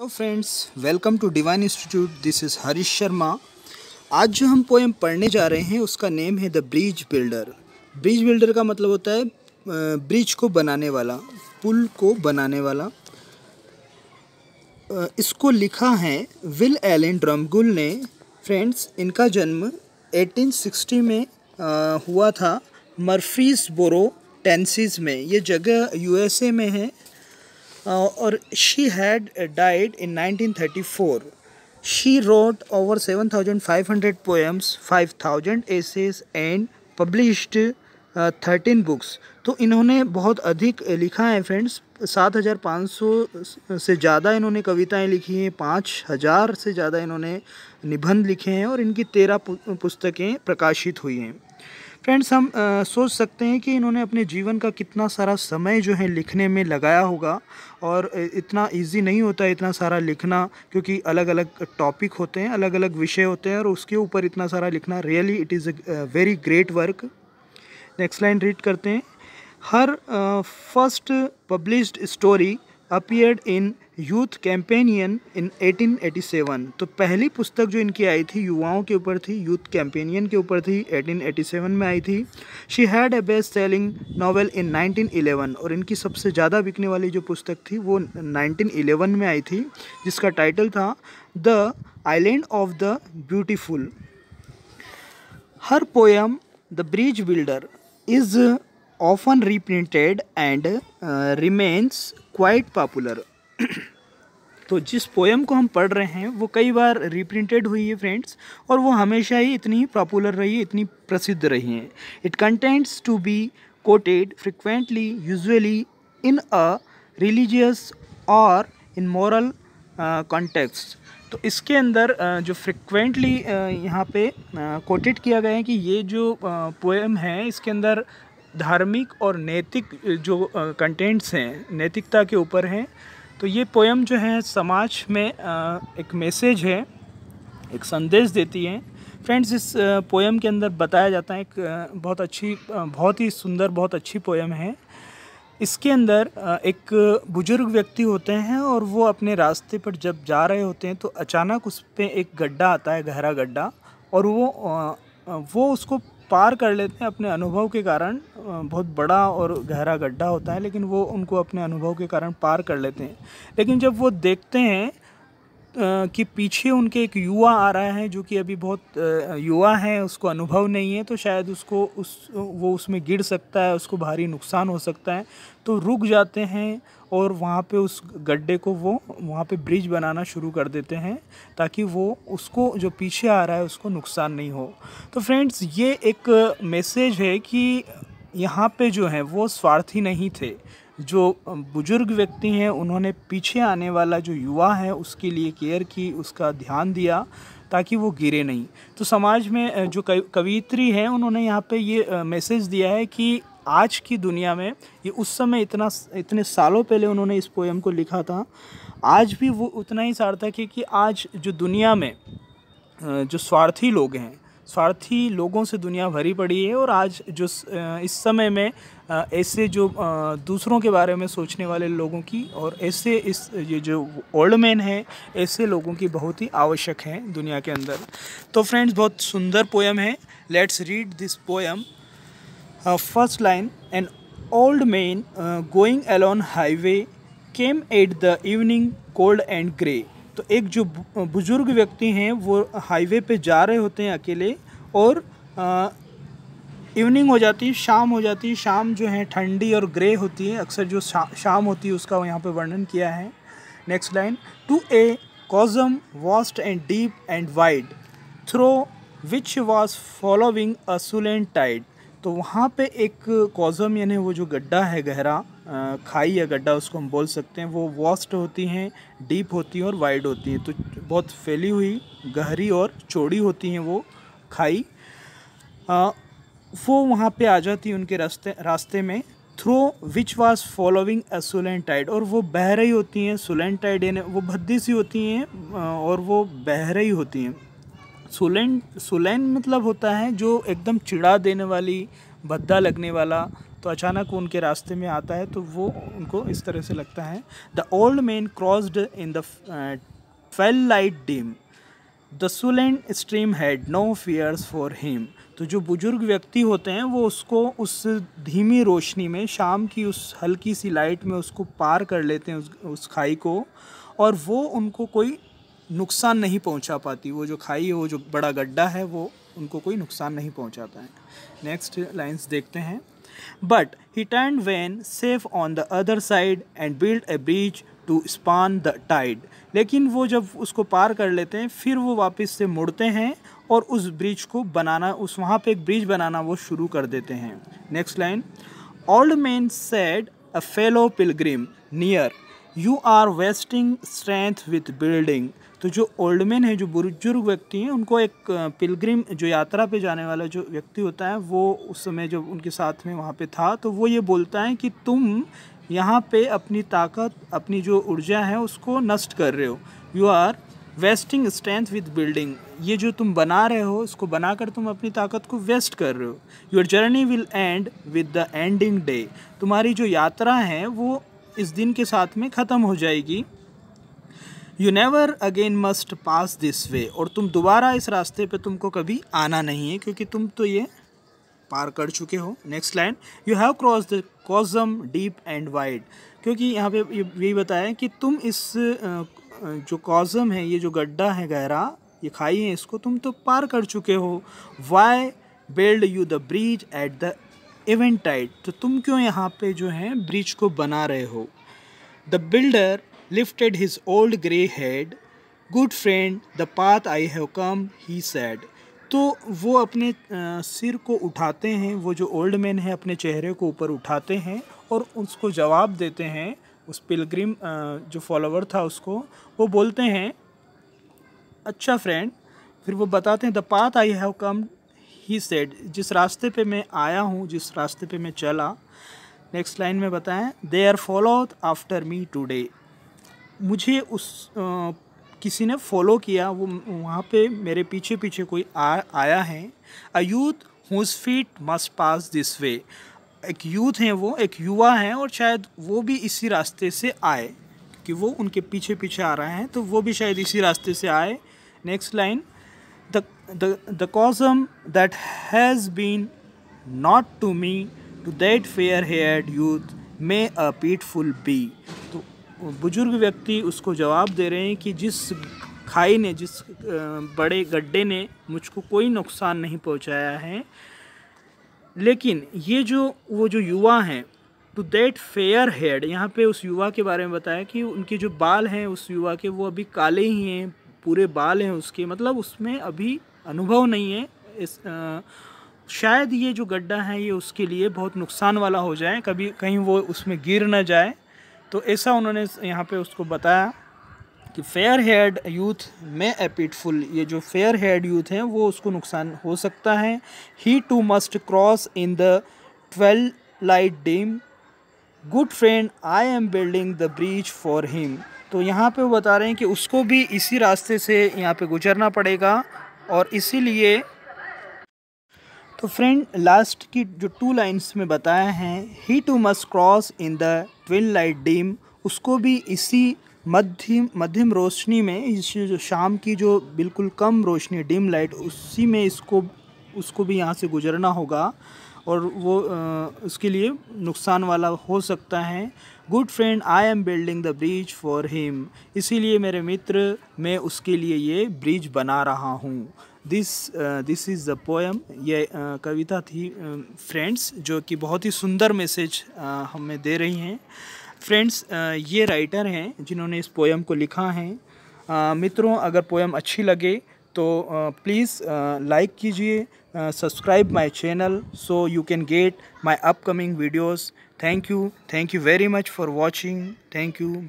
Hello friends welcome to divine institute this is Harish Sharma आज जो हम पोएम पढ़ने जा रहे हैं उसका नेम है the bridge builder bridge builder का मतलब होता है ब्रिज को बनाने वाला पुल को बनाने वाला इसको लिखा है विल एलन ड्रमगुल ने फ्रेंड्स इनका जन्म 1860 में हुआ था मर्फीज बोरो टेंसिस में ये जगह यूएसए में है और she had died in 1934. She wrote over 7,500 five 5,000 essays and published thirteen books तो इन्होंने बहुत अधिक लिखा है फ्रेंड्स सात हज़ार पाँच सौ से ज़्यादा इन्होंने कविताएं लिखी हैं पाँच हज़ार से ज़्यादा इन्होंने निबंध लिखे हैं और इनकी तेरह पुस्तकें प्रकाशित हुई हैं फ्रेंड्स हम आ, सोच सकते हैं कि इन्होंने अपने जीवन का कितना सारा समय जो है लिखने में लगाया होगा और इतना इजी नहीं होता है इतना सारा लिखना क्योंकि अलग अलग टॉपिक होते हैं अलग अलग विषय होते हैं और उसके ऊपर इतना सारा लिखना really it is a very great work next line read करते हैं her first published story appeared in Youth's Companion in 1887 तो पहली पुस्तक जो इनकी आई थी युवाओं के ऊपर थी यूथ कैंपेनियन के ऊपर थी 1887 में आई थी she had a best selling novel in 1911 और इनकी सबसे ज़्यादा बिकने वाली जो पुस्तक थी वो 1911 में आई थी जिसका टाइटल था the island of the beautiful her poem the bridge builder is often reprinted and remains quite popular तो जिस पोएम को हम पढ़ रहे हैं वो कई बार रिप्रिंटेड हुई है फ्रेंड्स और वो हमेशा ही इतनी पॉपुलर रही है इतनी प्रसिद्ध रही हैं it continues to be quoted frequently usually in a religious or in moral context तो इसके अंदर uh, जो फ्रिक्वेंटली uh, यहाँ पे कोटेड uh, किया गया है कि ये जो पोएम uh, है इसके अंदर धार्मिक और नैतिक जो कंटेंट्स हैं नैतिकता के ऊपर हैं तो ये पोएम जो है समाज में एक मैसेज है एक संदेश देती है फ्रेंड्स इस पोएम के अंदर बताया जाता है एक बहुत अच्छी बहुत ही सुंदर बहुत अच्छी पोएम है इसके अंदर एक बुजुर्ग व्यक्ति होते हैं और वो अपने रास्ते पर जब जा रहे होते हैं तो अचानक उस पर एक गड्ढा आता है गहरा गड्ढा और वो वो उसको पार कर लेते हैं अपने अनुभव के कारण बहुत बड़ा और गहरा गड्ढा होता है लेकिन वो उनको अपने अनुभव के कारण पार कर लेते हैं लेकिन जब वो देखते हैं के पीछे उनके एक युवा आ रहा है जो कि अभी बहुत युवा है उसको अनुभव नहीं है तो शायद उसको उस वो उसमें गिर सकता है उसको भारी नुकसान हो सकता है तो रुक जाते हैं और वहाँ पे उस गड्ढे को वो वहाँ पे ब्रिज बनाना शुरू कर देते हैं ताकि वो उसको जो पीछे आ रहा है उसको नुकसान नहीं हो तो फ्रेंड्स ये एक मैसेज है कि यहाँ पे जो है वो स्वार्थी नहीं थे जो बुजुर्ग व्यक्ति हैं उन्होंने पीछे आने वाला जो युवा है उसके लिए केयर की उसका ध्यान दिया ताकि वो गिरे नहीं तो समाज में जो कवित्री हैं उन्होंने यहाँ पे ये मैसेज दिया है कि आज की दुनिया में ये उस समय इतना इतने सालों पहले उन्होंने इस पोएम को लिखा था आज भी वो उतना ही सार्थक है कि आज जो दुनिया में जो स्वार्थी लोग हैं स्वार्थी लोगों से दुनिया भरी पड़ी है और आज जो इस समय में ऐसे जो दूसरों के बारे में सोचने वाले लोगों की और ऐसे इस ये जो ओल्ड मैन हैं ऐसे लोगों की बहुत ही आवश्यक है दुनिया के अंदर तो फ्रेंड्स बहुत सुंदर पोएम है let's read this poem first line and old man going alone highway came at the evening cold and grey तो एक जो बुज़ुर्ग व्यक्ति हैं वो हाईवे पे जा रहे होते हैं अकेले और आ, इवनिंग हो जाती है शाम हो जाती है शाम जो है ठंडी और ग्रे होती है अक्सर जो शा, शाम होती है उसका यहाँ पे वर्णन किया है next line to a chasm vast and deep and wide through which was following a sullen tide तो वहाँ पे एक कॉजम यानी वो जो गड्ढा है गहरा खाई या गड्ढा उसको हम बोल सकते हैं वो वॉस्ट होती हैं डीप होती हैं और वाइड होती हैं तो बहुत फैली हुई गहरी और चौड़ी होती हैं वो खाई आ, वो वहाँ पे आ जाती है उनके रास्ते रास्ते में through which was following a sullen tide tide और वो बह रही होती हैं सुलेंटाइड टाइड यानी वो भद्दी सी होती हैं और वो बह रही होती हैं सोलैन सोलैन मतलब होता है जो एकदम चिड़ा देने वाली भद्दा लगने वाला तो अचानक उनके रास्ते में आता है तो वो उनको इस तरह से लगता है the old man crossed in the twilight dim the sullen stream had no fears for him तो जो बुजुर्ग व्यक्ति होते हैं वो उसको उस धीमी रोशनी में शाम की उस हल्की सी लाइट में उसको पार कर लेते हैं उस उस खाई को और वो उनको कोई नुकसान नहीं पहुंचा पाती वो जो खाई है वो जो बड़ा गड्ढा है वो उनको कोई नुकसान नहीं पहुंचाता है नेक्स्ट लाइन्स देखते हैं but he turned when safe on the other side and built a bridge to span the tide लेकिन वो जब उसको पार कर लेते हैं फिर वो वापस से मुड़ते हैं और उस ब्रिज को बनाना उस वहाँ पे एक ब्रिज बनाना वो शुरू कर देते हैं next line old man said a fellow pilgrim near you are wasting strength with building तो जो ओल्ड मैन है जो बुजुर्ग व्यक्ति हैं उनको एक पिलग्रिम जो यात्रा पे जाने वाला जो व्यक्ति होता है वो उस समय जब उनके साथ में वहाँ पे था तो वो ये बोलता है कि तुम यहाँ पे अपनी ताकत अपनी जो ऊर्जा है उसको नष्ट कर रहे हो you are wasting strength with building ये जो तुम बना रहे हो इसको बनाकर तुम अपनी ताकत को वेस्ट कर रहे हो your journey will end with the ending day तुम्हारी जो यात्रा है वो इस दिन के साथ में ख़त्म हो जाएगी you never again must pass this way और तुम दोबारा इस रास्ते पे तुमको कभी आना नहीं है क्योंकि तुम तो ये पार कर चुके हो next line you have cross the chasm deep and wide क्योंकि यहाँ पे यही बताया कि तुम इस जो कॉजम है ये जो गड्ढा है गहरा ये खाई है इसको तुम तो पार कर चुके हो why build you the bridge at the eventide तो तुम क्यों यहाँ पे जो है ब्रिज को बना रहे हो the builder lifted his old grey head. Good friend the path I have come he said तो वो अपने सिर को उठाते हैं वो जो ओल्ड मैन है अपने चेहरे को ऊपर उठाते हैं और उसको जवाब देते हैं उस पिलग्रिम जो फॉलोवर था उसको वो बोलते हैं अच्छा फ्रेंड फिर वो बताते हैं the path I have come he said जिस रास्ते पे मैं आया हूँ जिस रास्ते पे मैं चला नेक्स्ट लाइन में बताएं they are followed after me today मुझे उस आ, किसी ने फॉलो किया वो वहाँ पे मेरे पीछे पीछे कोई आ, आया है a youth whose feet must pass this way एक यूथ हैं वो एक युवा हैं और शायद वो भी इसी रास्ते से आए कि वो उनके पीछे पीछे आ रहे हैं तो वो भी शायद इसी रास्ते से आए next line the chasm that has been naught to me to that fair hair youth may a pitfall be बुज़ुर्ग व्यक्ति उसको जवाब दे रहे हैं कि जिस खाई ने जिस बड़े गड्ढे ने मुझको कोई नुकसान नहीं पहुंचाया है लेकिन ये जो वो जो युवा हैं टू देट फेयर हेड यहाँ पे उस युवा के बारे में बताया कि उनके जो बाल हैं उस युवा के वो अभी काले ही हैं पूरे बाल हैं उसके मतलब उसमें अभी अनुभव नहीं है इस आ, शायद ये जो गड्ढा है ये उसके लिए बहुत नुकसान वाला हो जाए कभी कहीं वो उसमें गिर ना जाए तो ऐसा उन्होंने यहाँ पे उसको बताया कि फेयर हेड यूथ में एपिटफुल ये जो फेयर हेड यूथ हैं वो उसको नुकसान हो सकता है he too must cross in the twilight dim good friend I am building the bridge for him तो यहाँ पे वो बता रहे हैं कि उसको भी इसी रास्ते से यहाँ पे गुजरना पड़ेगा और इसीलिए तो फ्रेंड लास्ट की जो टू लाइंस में बताया हैं he too must cross in the twilight dim उसको भी इसी मध्यम मध्यम रोशनी में इस जो शाम की जो बिल्कुल कम रोशनी डिम लाइट उसी में इसको उसको भी यहाँ से गुजरना होगा और वो आ, उसके लिए नुकसान वाला हो सकता है good friend I am building the bridge for him इसीलिए मेरे मित्र मैं उसके लिए ये ब्रिज बना रहा हूँ this this is the poem ये uh, कविता थी फ्रेंड्स um, uh, जो कि बहुत ही सुंदर मैसेज uh, हमें दे रही हैं फ्रेंड्स uh, ये राइटर हैं जिन्होंने इस पोएम को लिखा है uh, मित्रों अगर पोएम अच्छी लगे तो प्लीज़ uh, लाइक कीजिए subscribe my channel so you can get my upcoming videos thank you thank you very much for watching thank you